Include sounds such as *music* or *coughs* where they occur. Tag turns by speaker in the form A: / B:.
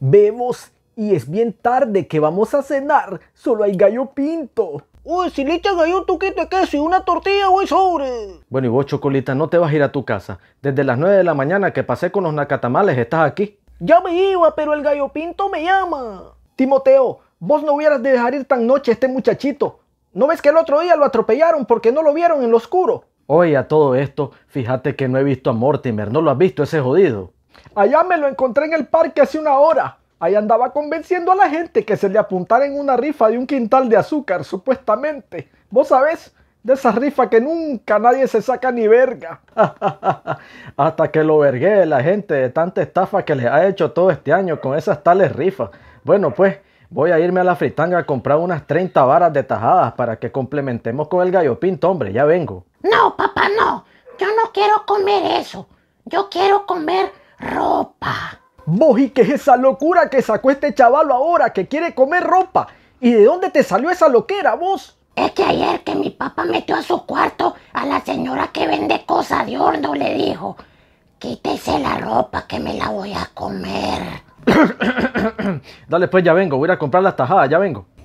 A: Vemos y es bien tarde que vamos a cenar, solo hay gallo pinto. Uy, si le echan ahí un tuquito de queso y una tortilla, güey, sobre. Bueno, y vos, Chocolita, no te vas a ir a tu casa. Desde las 9 de la mañana que pasé con los nacatamales, estás aquí. Ya me iba, pero el gallo pinto me llama. Timoteo, vos no hubieras de dejar ir tan noche a este muchachito. ¿No ves que el otro día lo atropellaron porque no lo vieron en lo oscuro? Oye, a todo esto, fíjate que no he visto a Mortimer. ¿No lo has visto ese jodido? Allá me lo encontré en el parque hace una hora. Ahí andaba convenciendo a la gente que se le apuntara en una rifa de un quintal de azúcar, supuestamente. Vos sabés, de esas rifa que nunca nadie se saca ni verga. *laughs* Hasta que lo vergué la gente de tanta estafa que les ha hecho todo este año con esas tales rifas. Bueno, pues voy a irme a la fritanga a comprar unas 30 varas de tajadas para que complementemos con el gallo pinto, hombre, ya vengo. No, papá, no. Yo no quiero comer eso. Yo quiero comer ropa. Vos y qué es esa locura que sacó este chaval ahora que quiere comer ropa. ¿Y de dónde te salió esa loquera, vos? Es que ayer que mi papá metió a su cuarto a la señora que vende cosas de horno, le dijo, quítese la ropa que me la voy a comer. *coughs* Dale pues, ya vengo, voy a a comprar las tajadas, ya vengo.